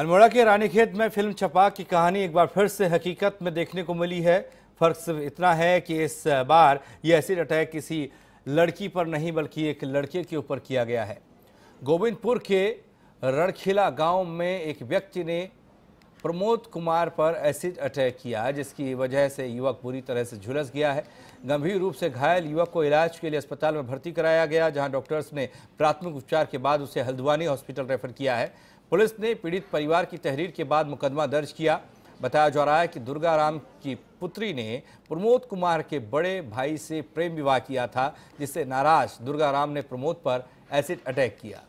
अल्मोड़ा के रानीखेत में फिल्म छपाक की कहानी एक बार फिर से हकीकत में देखने को मिली है फर्क सिर्फ इतना है कि इस बार यह एसिड अटैक किसी लड़की पर नहीं बल्कि एक लड़के के ऊपर किया गया है गोविंदपुर के रणखिला गांव में एक व्यक्ति ने प्रमोद कुमार पर एसिड अटैक किया जिसकी वजह से युवक बुरी तरह से झुलस गया है गंभीर रूप से घायल युवक को इलाज के लिए अस्पताल में भर्ती कराया गया जहां डॉक्टर्स ने प्राथमिक उपचार के बाद उसे हल्द्वानी हॉस्पिटल रेफर किया है पुलिस ने पीड़ित परिवार की तहरीर के बाद मुकदमा दर्ज किया बताया जा रहा है कि दुर्गा राम की पुत्री ने प्रमोद कुमार के बड़े भाई से प्रेम विवाह किया था जिससे नाराज दुर्गा राम ने प्रमोद पर एसिड अटैक किया